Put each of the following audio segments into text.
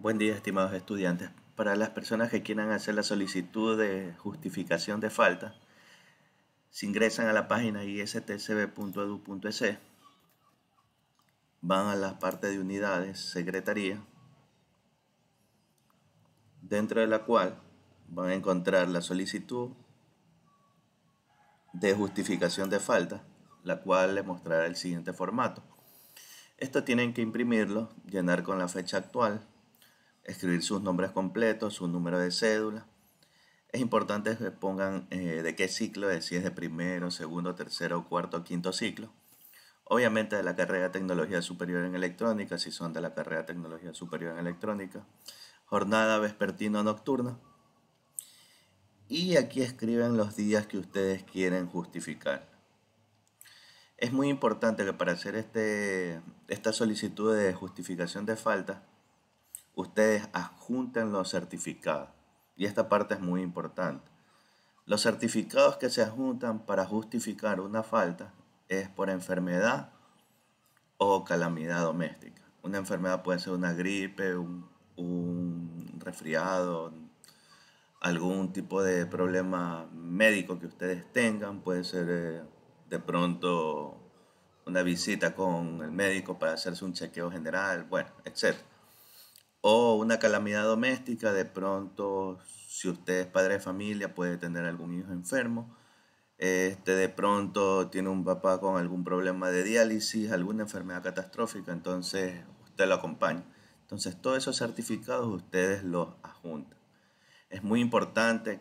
Buen día, estimados estudiantes. Para las personas que quieran hacer la solicitud de justificación de falta, se ingresan a la página istcb.edu.es, e e van a la parte de unidades, secretaría, dentro de la cual van a encontrar la solicitud de justificación de falta, la cual les mostrará el siguiente formato. Esto tienen que imprimirlo, llenar con la fecha actual escribir sus nombres completos, su número de cédula. Es importante que pongan eh, de qué ciclo es, si es de primero, segundo, tercero, cuarto, quinto ciclo. Obviamente de la carrera de Tecnología Superior en Electrónica, si son de la carrera de Tecnología Superior en Electrónica. Jornada vespertino, o nocturna. Y aquí escriben los días que ustedes quieren justificar. Es muy importante que para hacer este, esta solicitud de justificación de falta, ustedes adjunten los certificados. Y esta parte es muy importante. Los certificados que se adjuntan para justificar una falta es por enfermedad o calamidad doméstica. Una enfermedad puede ser una gripe, un, resfriado, algún tipo de problema médico que ustedes tengan, puede ser eh, de pronto una visita con el médico para hacerse un chequeo general, bueno, etcétera o una calamidad doméstica, de pronto, si usted es padre de familia, puede tener algún hijo enfermo, este, de pronto tiene un papá con algún problema de diálisis, alguna enfermedad catastrófica, entonces usted lo acompaña. Entonces todos esos certificados ustedes los adjuntan. Es muy importante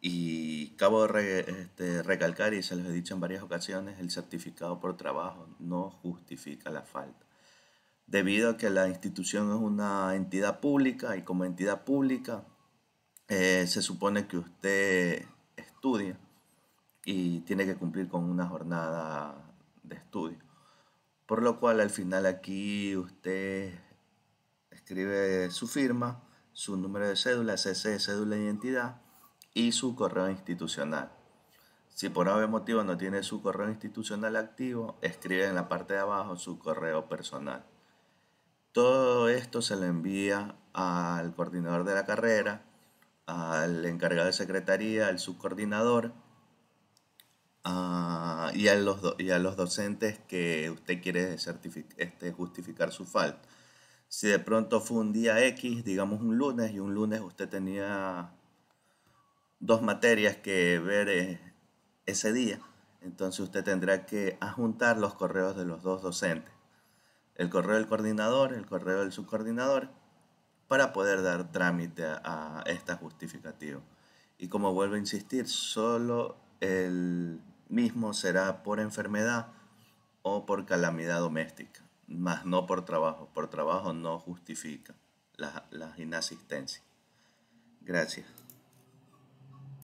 y acabo de este, recalcar, y se los he dicho en varias ocasiones, el certificado por trabajo no justifica la falta debido a que la institución es una entidad pública y como entidad pública eh, se supone que usted estudia y tiene que cumplir con una jornada de estudio. Por lo cual al final aquí usted escribe su firma, su número de cédula, CC, cédula de identidad y su correo institucional. Si por algún motivo no tiene su correo institucional activo, escribe en la parte de abajo su correo personal. Todo esto se le envía al coordinador de la carrera, al encargado de secretaría, al subcoordinador ah, y, a los y a los docentes que usted quiere este, justificar su falta. Si de pronto fue un día X, digamos un lunes, y un lunes usted tenía dos materias que ver eh, ese día, entonces usted tendrá que adjuntar los correos de los dos docentes el correo del coordinador, el correo del subcoordinador, para poder dar trámite a, esta justificativa. Y como vuelvo a insistir, solo el mismo será por enfermedad o por calamidad doméstica, más no por trabajo. Por trabajo no justifica las la inasistencias. Gracias.